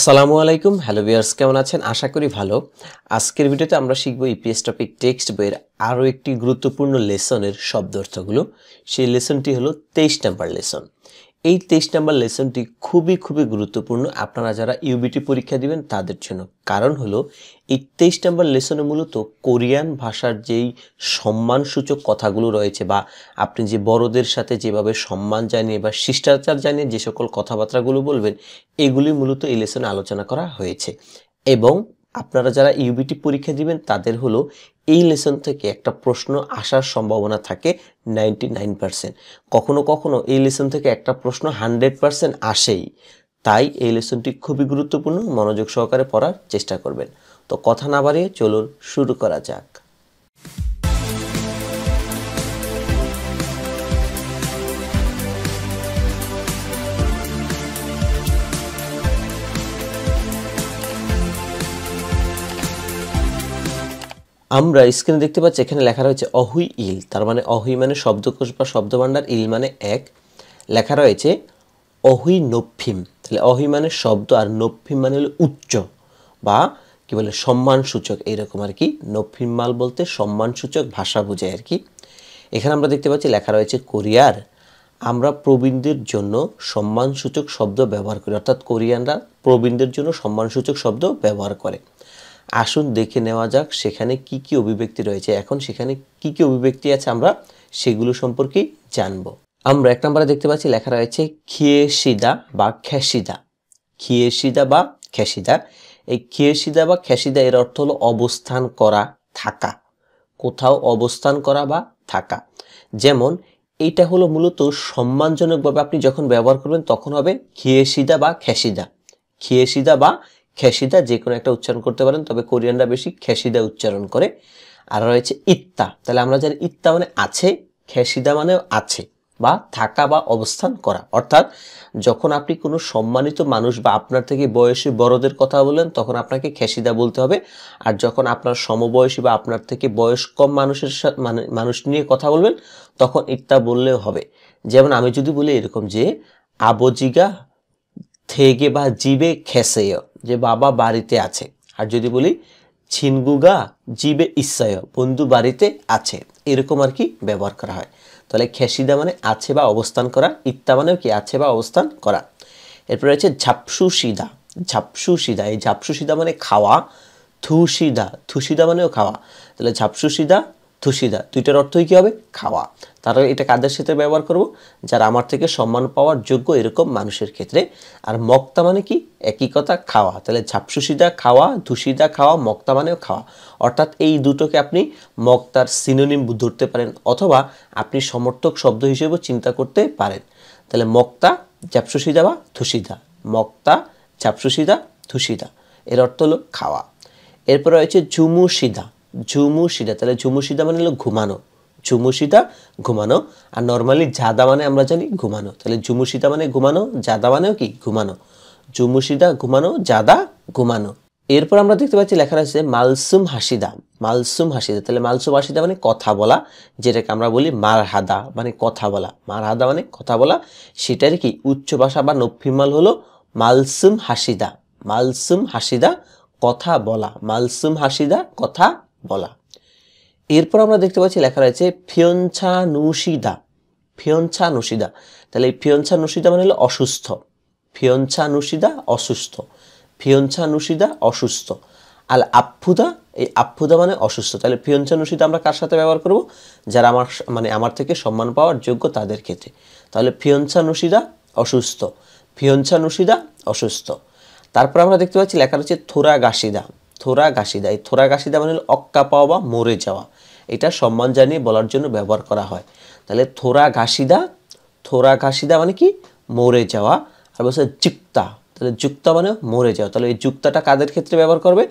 আসসালামু আলাইকুম hello viewers কেমন আছেন আশা করি ভালো আজকের ভিডিওতে আমরা শিখব ইপিএস টপিক টেক্সট বইয়ের আরও একটি গুরুত্বপূর্ণ লেসনের শব্দ অর্থগুলো সেই লেসনটি হলো তেইশ নাম্বার লেসন এই তেইশ নম্বর লেসনটি খুবই খুবই গুরুত্বপূর্ণ আপনারা যারা ইউবিটি পরীক্ষা দিবেন তাদের জন্য কারণ হলো এই তেইশ নম্বর লেসনে মূলত কোরিয়ান ভাষার যেই সম্মানসূচক কথাগুলো রয়েছে বা আপনি যে বড়দের সাথে যেভাবে সম্মান জানিয়ে বা শিষ্টাচার জানিয়ে যে সকল কথাবার্তাগুলো বলবেন এগুলি মূলত এই লেসনে আলোচনা করা হয়েছে এবং আপনারা যারা ইউবিটি পরীক্ষা দিবেন তাদের হলো এই লেসন থেকে একটা প্রশ্ন আসার সম্ভাবনা থাকে নাইনটি নাইন পার্সেন্ট কখনো কখনো এই লেসন থেকে একটা প্রশ্ন হান্ড্রেড পার্সেন্ট আসেই তাই এই লেসনটি খুবই গুরুত্বপূর্ণ মনোযোগ সহকারে পড়ার চেষ্টা করবেন তো কথা না বাড়িয়ে চলুন শুরু করা যাক আমরা স্ক্রিনে দেখতে পাচ্ছি এখানে লেখা রয়েছে অহুই ইল তার মানে অহুই মানে শব্দকোষ বা শব্দভাণ্ডার ইল মানে এক লেখা রয়েছে অহুই নফিম তাহলে অহুই মানে শব্দ আর নফিম মানে হলো উচ্চ বা কি বলে সম্মানসূচক এইরকম আর কি মাল বলতে সম্মানসূচক ভাষা বোঝায় আর কি এখানে আমরা দেখতে পাচ্ছি লেখা রয়েছে কোরিয়ার আমরা প্রবীণদের জন্য সম্মানসূচক শব্দ ব্যবহার করি অর্থাৎ কোরিয়ানরা প্রবীণদের জন্য সম্মানসূচক শব্দ ব্যবহার করে আসুন দেখে নেওয়া যাক সেখানে কি কি অভিব্যক্তি রয়েছে এখন সেখানে কি কি অভিব্যক্তি আছে আমরা সেগুলো সম্পর্কেই জানব আমরা এক নম্বরে দেখতে পাচ্ছি লেখা রয়েছে খিয়েসিদা বা খ্যাসিদা খিয়েসিদা বা খ্যাসিদা এই খিয়েসিদা বা খ্যাসিদা এর অর্থ হলো অবস্থান করা থাকা কোথাও অবস্থান করা বা থাকা যেমন এইটা হলো মূলত সম্মানজনকভাবে আপনি যখন ব্যবহার করবেন তখন হবে খিয়েসিদা বা খ্যাসিদা খিয়েসিদা বা খেসিদা যে কোনো একটা উচ্চারণ করতে পারেন তবে কোরিয়ানরা বেশি খেসিদা উচ্চারণ করে আর রয়েছে ইত্তা তাহলে আমরা জানি ইত্তা মানে আছে খেসিদা মানে আছে বা থাকা বা অবস্থান করা অর্থাৎ যখন আপনি কোনো সম্মানিত মানুষ বা আপনার থেকে বয়সী বড়দের কথা বলেন তখন আপনাকে খেসিদা বলতে হবে আর যখন আপনার সমবয়সী বা আপনার থেকে বয়স কম মানুষের মানে মানুষ নিয়ে কথা বলবেন তখন ইত্তা বললেও হবে যেমন আমি যদি বলি এরকম যে আবজিগা থেকে বা জিবে খেসেয় যে বাবা বাড়িতে আছে আর যদি বলি ছিনগুগা জিবে ইচ্ছায় বন্ধু বাড়িতে আছে এরকম আর কি ব্যবহার করা হয় তাহলে খেসিদা মানে আছে বা অবস্থান করা ইত্তা মানেও কি আছে বা অবস্থান করা এরপরে রয়েছে ঝাপসু সিদা ঝাপসু সিদা এই ঝাপসু সিদা মানে খাওয়া থুসিদা থুসিদা মানেও খাওয়া তাহলে ঝাপসু সিদা থুসিদা দুইটার অর্থই কী হবে খাওয়া তারা এটা কাদের সাথে ব্যবহার করব যারা আমার থেকে সম্মান পাওয়ার যোগ্য এরকম মানুষের ক্ষেত্রে আর মক্তা মানে কি একই কথা খাওয়া তাহলে ঝাপসুসিদা খাওয়া ধুসিদা খাওয়া মক্তা মানেও খাওয়া অর্থাৎ এই দুটোকে আপনি মক্তার সিনোনিম ধরতে পারেন অথবা আপনি সমর্থক শব্দ হিসেবেও চিন্তা করতে পারেন তাহলে মক্তা ঝাপসুসিদা বা ধুসিদা মক্তা ঝাপসুসিদা ধুসিদা এর অর্থ হলো খাওয়া এরপরে রয়েছে ঝুমুসিদা ঝুমুশিদা তাহলে ঝুমুশিদা মানে হলো ঘুমানো ঝুমুশিদা ঘুমানো আর নর্মালি জাদা মানে আমরা জানি ঘুমানো তাহলে ঝুমুশিদা মানে ঘুমানো জাদা মানেও কি ঘুমানো জুমুসিদা ঘুমানো জাদা ঘুমানো এরপর আমরা দেখতে পাচ্ছি লেখা রয়েছে মালসুম হাসিদা মালসুম হাসিদা তাহলে মালসুম হাসিদা মানে কথা বলা যেটাকে আমরা বলি মারহাদা মানে কথা বলা মারহাদা মানে কথা বলা সেটার কি উচ্চ ভাষা বা নফিমাল হলো মালসুম হাসিদা মালসুম হাসিদা কথা বলা মালসুম হাসিদা কথা বলা এরপর আমরা দেখতে পাচ্ছি লেখা রয়েছে ফিয়ঞ্ছা নুশিদা ফিয়ঞ্ছা নুশিদা তাহলে এই ফিয়ঞ্ছা নুশিদা মানে হলো অসুস্থ ফিয়ঞ্ছা নুশিদা অসুস্থ ফিয়ঞ্ছা নুশিদা অসুস্থ আল আফুদা এই আফুদা মানে অসুস্থ তাহলে ফিয়ঞ্ছা নুশিদা আমরা কার সাথে ব্যবহার করব যারা আমার মানে আমার থেকে সম্মান পাওয়ার যোগ্য তাদের ক্ষেত্রে তাহলে ফিয়ঞ্ছা নুশিদা অসুস্থ ফিয়ঞ্ছা নুশিদা অসুস্থ তারপর আমরা দেখতে পাচ্ছি লেখা রয়েছে থোরা গাসিদা থোরাগাসিদা এই থোরাগাসিদা মানে হলো অক্কা পাওয়া বা মরে যাওয়া এটা সম্মান জানিয়ে বলার জন্য ব্যবহার করা হয় তাহলে থোরাগাসিদা থোরাগাসিদা মানে কি মরে যাওয়া আর বলছে যুক্তা তাহলে যুক্তা মানে মরে যাওয়া তাহলে এই যুক্তাটা কাদের ক্ষেত্রে ব্যবহার করবে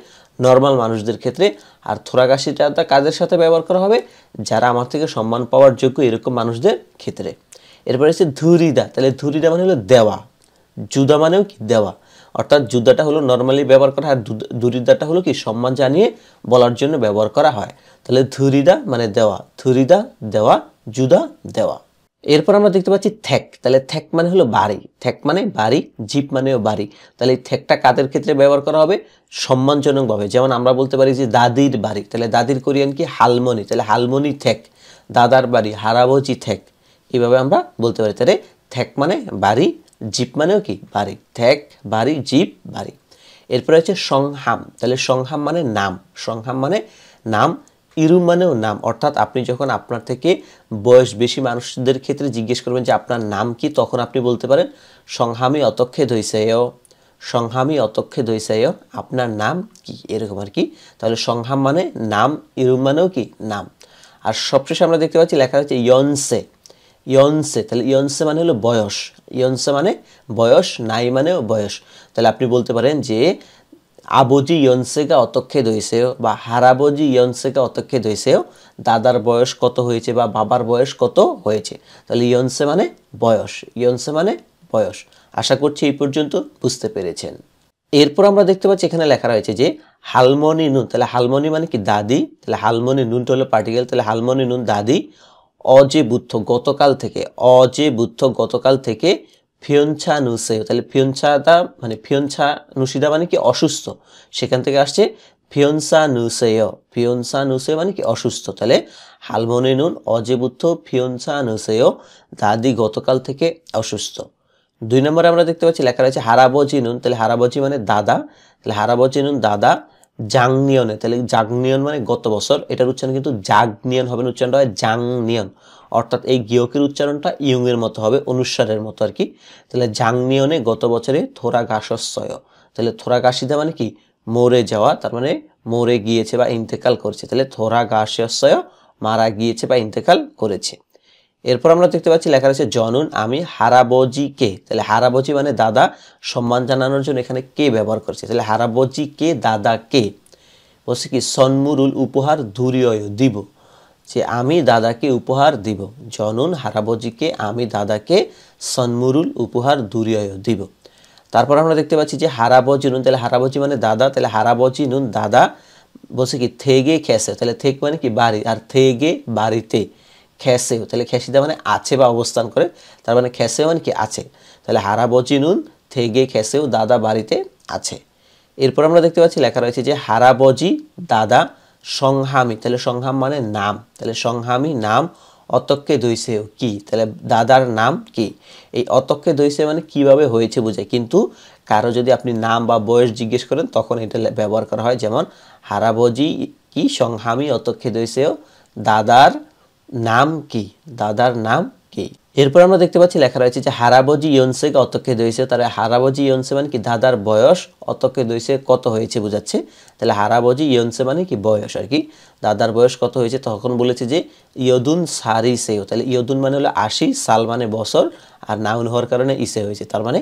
নর্মাল মানুষদের ক্ষেত্রে আর থোরাগাসিটা কাদের সাথে ব্যবহার করা হবে যারা আমার থেকে সম্মান পাওয়ার যোগ্য এরকম মানুষদের ক্ষেত্রে এরপরে হচ্ছে ধুরিদা তাহলে ধুরিদা মানে হলো দেওয়া জুদা মানেও কি দেওয়া অর্থাৎ যুদ্ধাটা হলো নর্মালি ব্যবহার করা আর ধুরিদাটা হলো কি সম্মান জানিয়ে বলার জন্য ব্যবহার করা হয় তাহলে ধুরিদা মানে দেওয়া ধুরিদা দেওয়া জুদা দেওয়া এরপর আমরা দেখতে পাচ্ছি থ্যাক তাহলে থ্যাক মানে হলো বাড়ি থ্যাক মানে বাড়ি জিপ মানেও বাড়ি তাহলে এই থ্যাকটা কাদের ক্ষেত্রে ব্যবহার করা হবে সম্মানজনকভাবে যেমন আমরা বলতে পারি যে দাদির বাড়ি তাহলে দাদির কোরিয়ান কি হালমনি তাহলে হালমনি থ্যাক দাদার বাড়ি হারাবজি থ্যাক এইভাবে আমরা বলতে পারি তাহলে থ্যাক মানে বাড়ি জিপ মানেও কি বাড়ি ঠেক বাড়ি জিপ বাড়ি এরপরে হচ্ছে সংহাম তাহলে সংহাম মানে নাম সংহাম মানে নাম ইরু মানেও নাম অর্থাৎ আপনি যখন আপনার থেকে বয়স বেশি মানুষদের ক্ষেত্রে জিজ্ঞেস করবেন যে আপনার নাম কি তখন আপনি বলতে পারেন সংহামী অতক্ষে ধৈসায় সংহামী অতক্ষে ধৈসায় আপনার নাম কি এরকম আর কি তাহলে সংহাম মানে নাম ইরু মানেও কি নাম আর সবশেষে আমরা দেখতে পাচ্ছি লেখা হচ্ছে ইয়নসে ইয়নসে তাহলে ইয়নসে মানে হলো বয়স ইয়নসে মানে বয়স নাই মানেও বয়স তাহলে আপনি বলতে পারেন যে আবজি ইয়নসেকা অতক্ষেদ হয়েছেও বা হারাবজি ইয়নসেকা অতক্ষে হয়েছেও দাদার বয়স কত হয়েছে বা বাবার বয়স কত হয়েছে তাহলে ইয়নসে মানে বয়স ইয়নসে মানে বয়স আশা করছি এই পর্যন্ত বুঝতে পেরেছেন এরপর আমরা দেখতে পাচ্ছি এখানে লেখা রয়েছে যে হালমনি নুন তাহলে হালমনি মানে কি দাদি তাহলে হালমনি নুনটা হলো পার্টিকেল তাহলে হালমনি নুন দাদি বুদ্ধ গতকাল থেকে বুদ্ধ গতকাল থেকে ফিয়ঞ্ছা নুসেয় তাহলে ফিয়ঞ্ছাদা মানে ফিয়ঞ্ছা নুসিদা মানে কি অসুস্থ সেখান থেকে আসছে ফিয়নসা নুসেয় ফিয়নসা নুসে মানে কি অসুস্থ তাহলে হালমনে নুন অজেবুদ্ধ ফিয়নসা নুসেয় দাদি গতকাল থেকে অসুস্থ দুই নম্বরে আমরা দেখতে পাচ্ছি লেখা রয়েছে হারাবজি নুন তাহলে হারাবজি মানে দাদা তাহলে হারাবজি নুন দাদা জাংনিয়নে তাহলে জাগনিয়ন মানে গত বছর এটার উচ্চারণ কিন্তু জাগনিয়ন হবে না উচ্চারণটা হয় জাংনিয়ন অর্থাৎ এই গিয়কের উচ্চারণটা ইয়ংয়ের মতো হবে অনুসারের মতো আর কি তাহলে জাংনিয়নে গত বছরে থোরাগাসস্বয় তাহলে থোরাগাসিদা মানে কি মরে যাওয়া তার মানে মরে গিয়েছে বা ইন্তেকাল করেছে তাহলে থোরাগাসস্বয় মারা গিয়েছে বা ইন্তেকাল করেছে এরপর আমরা দেখতে পাচ্ছি লেখা রয়েছে জনুন আমি কে তাহলে হারাবজি মানে দাদা সম্মান জানানোর জন্য এখানে কে ব্যবহার করছে তাহলে হারাবজি কে দাদা কে বলছে কি সন্মুরুল উপহার ধুরিয় দিব যে আমি দাদাকে উপহার দিব জনুন হারাবজিকে আমি দাদাকে সন্মুরুল উপহার ধুরিয় দিব তারপর আমরা দেখতে পাচ্ছি যে হারাবজি নুন তাহলে হারাবজি মানে দাদা তাহলে হারাবজি নুন দাদা বলছে কি থেগে খেসে তাহলে থেক মানে কি বাড়ি আর থেগে বাড়িতে খেসেও তাহলে খেসিদা মানে আছে বা অবস্থান করে তার মানে খেসে মানে কি আছে তাহলে হারাবচি নুন থেকে খেসেও দাদা বাড়িতে আছে এরপর আমরা দেখতে পাচ্ছি লেখা রয়েছে যে বজি দাদা সংহামি তাহলে সংহাম মানে নাম তাহলে সংহামি নাম অতককে দইসেও কি তাহলে দাদার নাম কি এই অতককে দইসে মানে কিভাবে হয়েছে বুঝে কিন্তু কারো যদি আপনি নাম বা বয়স জিজ্ঞেস করেন তখন এটা ব্যবহার করা হয় যেমন হারাবজি কি সংহামি অতক্ষে দইসেও দাদার নাম কি দাদার নাম কি এরপর আমরা দেখতে পাচ্ছি লেখা রয়েছে যে হারাবজি ইয়নসে অতকে দইছে তাহলে হারাবজি ইয়নসে মানে কি দাদার বয়স অতকে দইছে কত হয়েছে বোঝাচ্ছে তাহলে হারাবজি ইয়নসে মানে কি বয়স আর কি দাদার বয়স কত হয়েছে তখন বলেছে যে ইয়দুন সারি সেও তাহলে ইয়দুন মানে হলো আশি সাল মানে বছর আর নাউন হওয়ার কারণে ইসে হয়েছে তার মানে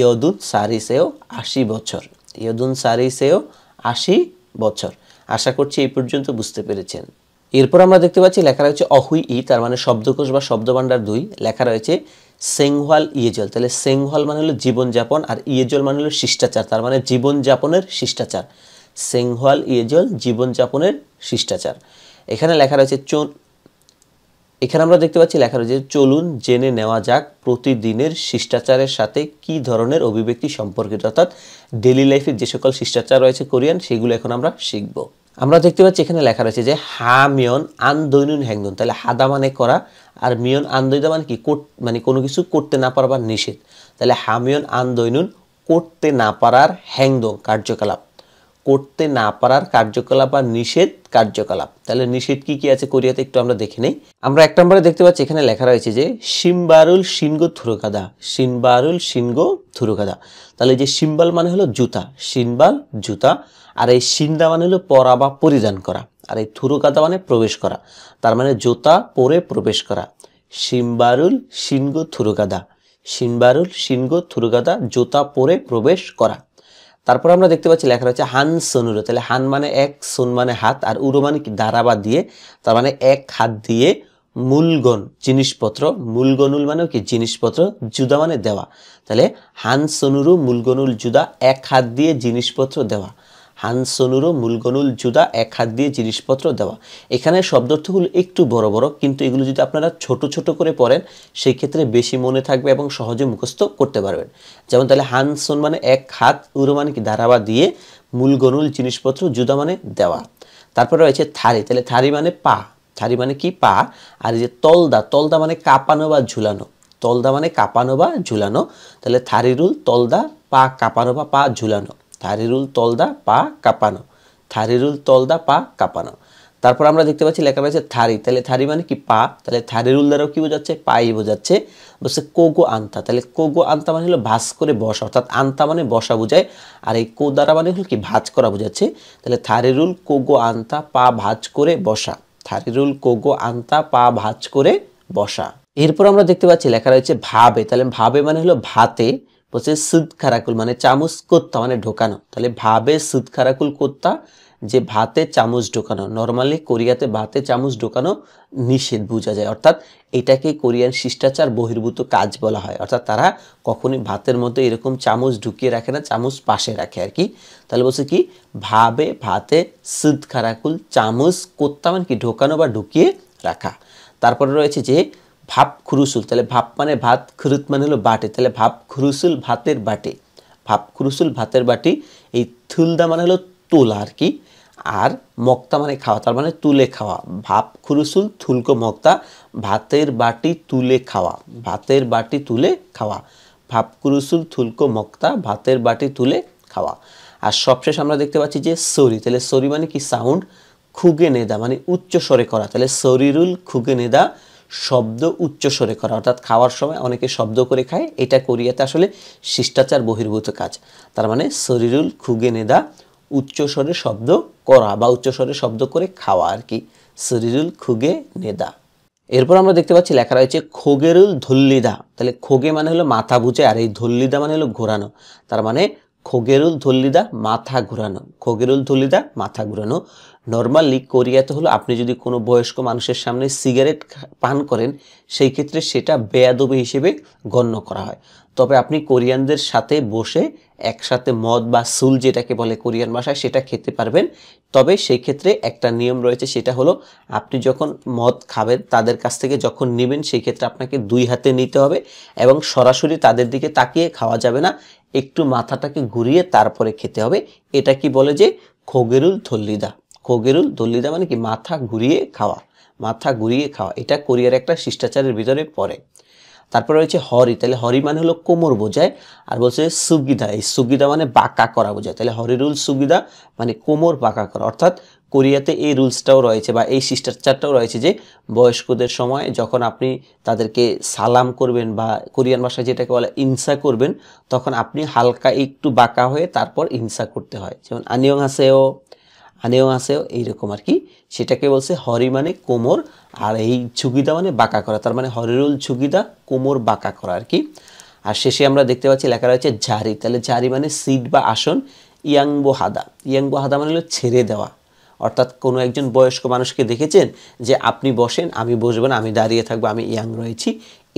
ইয়দুন সারি সেও আশি বছর ইয়দুন সারি সেও আশি বছর আশা করছি এই পর্যন্ত বুঝতে পেরেছেন এরপর আমরা দেখতে পাচ্ছি লেখা রয়েছে অহুই ই তার মানে শব্দকোষ বা শব্দভাণ্ডার দুই লেখা রয়েছে সেংহাল ইয়েজল তাহলে সেংহল মানে হলো জীবনযাপন আর ইয়েজল মানে হলো শিষ্টাচার তার মানে জীবনযাপনের শিষ্টাচার সেংহাল ইয়েজল জীবনযাপনের শিষ্টাচার এখানে লেখা রয়েছে চোন এখানে আমরা দেখতে পাচ্ছি লেখা রয়েছে চলুন জেনে নেওয়া যাক প্রতিদিনের শিষ্টাচারের সাথে কি ধরনের অভিব্যক্তি সম্পর্কিত অর্থাৎ ডেলি লাইফের যে সকল শিষ্টাচার রয়েছে কোরিয়ান সেগুলো এখন আমরা শিখবো আমরা দেখতে পাচ্ছি এখানে লেখা রয়েছে যে হা মিয়ন আন্দৈনুন হ্যাংদুন তাহলে হাদা মানে করা আর মিয়ন আন্দৈদা মানে কি মানে কোনো কিছু করতে না পারবার নিষেধ তাহলে হামিয়ন আন্দৈনুন করতে না পারার হ্যাংদং কার্যকলাপ করতে না পারার কার্যকলাপ বা নিষেধ কার্যকলাপ তাহলে নিষেধ কি কি আছে কোরিয়াতে একটু আমরা দেখে নেই আমরা এক নম্বরে দেখতে পাচ্ছি এখানে লেখা রয়েছে যে সিম্বারুল সিনগো থুরকাদা সিম্বারুল সিনগো থুরকাদা তাহলে যে সিম্বাল মানে হলো জুতা সিম্বাল জুতা আর এই সিন্দা মানে হলো পরা বা পরিধান করা আর এই থুরকাদা মানে প্রবেশ করা তার মানে জুতা পরে প্রবেশ করা সিম্বারুল সিনগো থুরকাদা সিম্বারুল সিনগো থুরকাদা জুতা পরে প্রবেশ করা তারপর আমরা দেখতে পাচ্ছি লেখা রয়েছে হান সনুরো তাহলে হান মানে এক সোন মানে হাত আর উরো মানে দ্বারা বা দিয়ে তার মানে এক হাত দিয়ে মূলগণ জিনিসপত্র মূলগনুল মানেও কি জিনিসপত্র জুদা মানে দেওয়া তাহলে হান সনুরু মূলগনুল জুদা এক হাত দিয়ে জিনিসপত্র দেওয়া হানসনুরো মুলগনুল জুদা এক হাত দিয়ে জিনিসপত্র দেওয়া এখানে শব্দার্থগুলো একটু বড় বড় কিন্তু এগুলো যদি আপনারা ছোট ছোট করে পড়েন সেই ক্ষেত্রে বেশি মনে থাকবে এবং সহজে মুখস্থ করতে পারবেন যেমন তাহলে হানসন মানে এক হাত উরো মানে কি ধারাবা দিয়ে মুলগনুল জিনিসপত্র জুদা মানে দেওয়া তারপরে রয়েছে থারি তাহলে থারি মানে পা থারি মানে কি পা আর এই যে তলদা তলদা মানে কাঁপানো বা ঝুলানো তলদা মানে কাঁপানো বা ঝুলানো তাহলে থারিরুল তলদা পা কাঁপানো বা পা ঝুলানো থারিরুল তলদা পা কাঁপানো থারিরুল তলদা পা কাঁপানো তারপর আমরা দেখতে পাচ্ছি লেখা রয়েছে থারি তাহলে থারি মানে কি পা তাহলে থারিরুল দ্বারাও কী বোঝাচ্ছে পাই বোঝাচ্ছে বলছে কোগো আন্তা তাহলে কোগো আন্তা মানে হলো ভাস করে বসা অর্থাৎ আন্তা মানে বসা বোঝায় আর এই কো দ্বারা মানে হলো কি ভাজ করা বোঝাচ্ছে তাহলে থারিরুল কোগো আন্তা পা ভাজ করে বসা থারিরুল কোগো আন্তা পা ভাজ করে বসা এরপর আমরা দেখতে পাচ্ছি লেখা রয়েছে ভাবে তাহলে ভাবে মানে হলো ভাতে বলছে সুদ খারাকুল মানে চামচ কোত্তা মানে ঢোকানো তাহলে ভাবে সুদ খারাকুল কোত্তা যে ভাতে চামচ ঢোকানো নর্মালি কোরিয়াতে ভাতে চামচ ঢোকানো নিষেধ বোঝা যায় অর্থাৎ এটাকে কোরিয়ান শিষ্টাচার বহির্ভূত কাজ বলা হয় অর্থাৎ তারা কখনই ভাতের মধ্যে এরকম চামচ ঢুকিয়ে রাখে না চামচ পাশে রাখে আর কি তাহলে বলছে কি ভাবে ভাতে সুদ খারাকুল চামচ কোত্তা মানে কি ঢোকানো বা ঢুকিয়ে রাখা তারপরে রয়েছে যে ভাপ খুরুসুল তাহলে ভাপ মানে ভাত খুরুত মানে হলো বাটি তাহলে ভাপ খুরুসুল ভাতের বাটি ভাপ খুরুসুল ভাতের বাটি এই থুলদা মানে হলো তোলা আর কি আর মক্তা মানে খাওয়া তার মানে তুলে খাওয়া ভাপ খুরুসুল থুলকো মক্তা ভাতের বাটি তুলে খাওয়া ভাতের বাটি তুলে খাওয়া ভাপ খুরুসুল থুলকো মক্তা ভাতের বাটি তুলে খাওয়া আর সবশেষ আমরা দেখতে পাচ্ছি যে সরি তাহলে সরি মানে কি সাউন্ড খুগে নেদা মানে উচ্চ স্বরে করা তাহলে সরিরুল খুগে নেদা শব্দ উচ্চস্বরে করা অর্থাৎ খাওয়ার সময় অনেকে শব্দ করে খায় এটা কোরিয়াতে আসলে শিষ্টাচার বহির্ভূত কাজ তার মানে শরীরুল খুগে নেদা উচ্চস্বরে শব্দ করা বা উচ্চস্বরে শব্দ করে খাওয়া আর কি শরীরুল খুগে নেদা এরপর আমরা দেখতে পাচ্ছি লেখা রয়েছে খোগেরুল ধল্লিদা তাহলে খোগে মানে হলো মাথা বুঝে আর এই ধল্লিদা মানে হলো ঘোরানো তার মানে খোগেরুল ধল্লিদা মাথা ঘোরানো খোগেরুল ধল্লিদা মাথা ঘোরানো নর্মালি কোরিয়াতে হলো আপনি যদি কোনো বয়স্ক মানুষের সামনে সিগারেট পান করেন সেই ক্ষেত্রে সেটা বেয়াদবি হিসেবে গণ্য করা হয় তবে আপনি কোরিয়ানদের সাথে বসে একসাথে মদ বা সুল যেটাকে বলে কোরিয়ান ভাষায় সেটা খেতে পারবেন তবে সেই ক্ষেত্রে একটা নিয়ম রয়েছে সেটা হলো আপনি যখন মদ খাবেন তাদের কাছ থেকে যখন নেবেন সেই ক্ষেত্রে আপনাকে দুই হাতে নিতে হবে এবং সরাসরি তাদের দিকে তাকিয়ে খাওয়া যাবে না একটু মাথাটাকে ঘুরিয়ে তারপরে খেতে হবে এটা কি বলে যে খোগেরুল থল্লিদা কোগেরুল দলিদা মানে কি মাথা ঘুরিয়ে খাওয়া মাথা ঘুরিয়ে খাওয়া এটা কোরিয়ার একটা শিষ্টাচারের ভিতরে পড়ে তারপরে রয়েছে হরি তাহলে হরি মানে হলো কোমর বোঝায় আর বলছে সুগিদা এই সুগিদা মানে বাঁকা করা বোঝায় তাহলে হরি রুল সুগিদা মানে কোমর বাঁকা করা অর্থাৎ কোরিয়াতে এই রুলসটাও রয়েছে বা এই শিষ্টাচারটাও রয়েছে যে বয়স্কদের সময় যখন আপনি তাদেরকে সালাম করবেন বা কোরিয়ান ভাষায় যেটাকে বলে ইনসা করবেন তখন আপনি হালকা একটু বাঁকা হয়ে তারপর ইনসা করতে হয় যেমন আনিয়ং হাসেও হানেও আসেও এইরকম আর কি সেটাকে বলছে হরি মানে কোমর আর এই ঝুঁকিদা মানে বাঁকা করা তার মানে হরিরুল ঝুঁকিদা কোমর বাঁকা করা আর কি আর শেষে আমরা দেখতে পাচ্ছি লেখা রয়েছে ঝাড়ি তাহলে ঝাড়ি মানে সিট বা আসন ইয়াংবো হাদা ইয়াংবো হাদা মানে হলো ছেড়ে দেওয়া অর্থাৎ কোনো একজন বয়স্ক মানুষকে দেখেছেন যে আপনি বসেন আমি বসবেন আমি দাঁড়িয়ে থাকবো আমি ইয়াং রয়েছি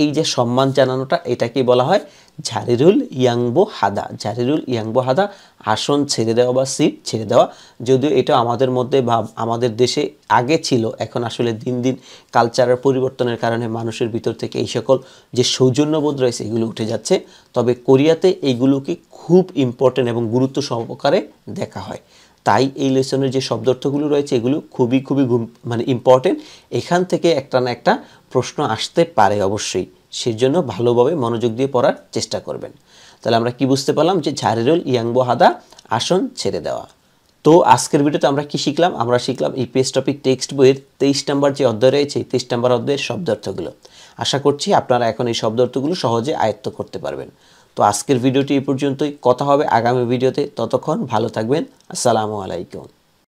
এই যে সম্মান জানানোটা এটাকেই বলা হয় ঝারিরুল ইয়াংবো হাদা ঝারিরুল ইয়াংবো হাদা আসন ছেড়ে দেওয়া বা সিট ছেড়ে দেওয়া যদিও এটা আমাদের মধ্যে বা আমাদের দেশে আগে ছিল এখন আসলে দিন দিন কালচারের পরিবর্তনের কারণে মানুষের ভিতর থেকে এই সকল যে সৌজন্যবোধ রয়েছে এগুলো উঠে যাচ্ছে তবে কোরিয়াতে এইগুলোকে খুব ইম্পর্টেন্ট এবং গুরুত্ব সহকারে দেখা হয় তাই এই লেসনের যে শব্দার্থগুলো রয়েছে এগুলো খুবই খুবই মানে ইম্পর্টেন্ট এখান থেকে একটা না একটা প্রশ্ন আসতে পারে অবশ্যই সেজন্য ভালোভাবে মনোযোগ দিয়ে পড়ার চেষ্টা করবেন তাহলে আমরা কি বুঝতে পারলাম যে ঝারিরুল ইয়াংবো হাদা আসন ছেড়ে দেওয়া তো আজকের ভিডিওতে আমরা কি শিখলাম আমরা শিখলাম ইপিএস টপিক টেক্সট বইয়ের তেইশ নাম্বার যে অধ্যায় রয়েছে তেইশ নাম্বার অধ্যায়ের শব্দার্থগুলো আশা করছি আপনারা এখন এই শব্দার্থগুলো সহজে আয়ত্ত করতে পারবেন তো আজকের ভিডিওটি এ পর্যন্তই কথা হবে আগামী ভিডিওতে ততক্ষণ ভালো থাকবেন আসসালামু আলাইকুম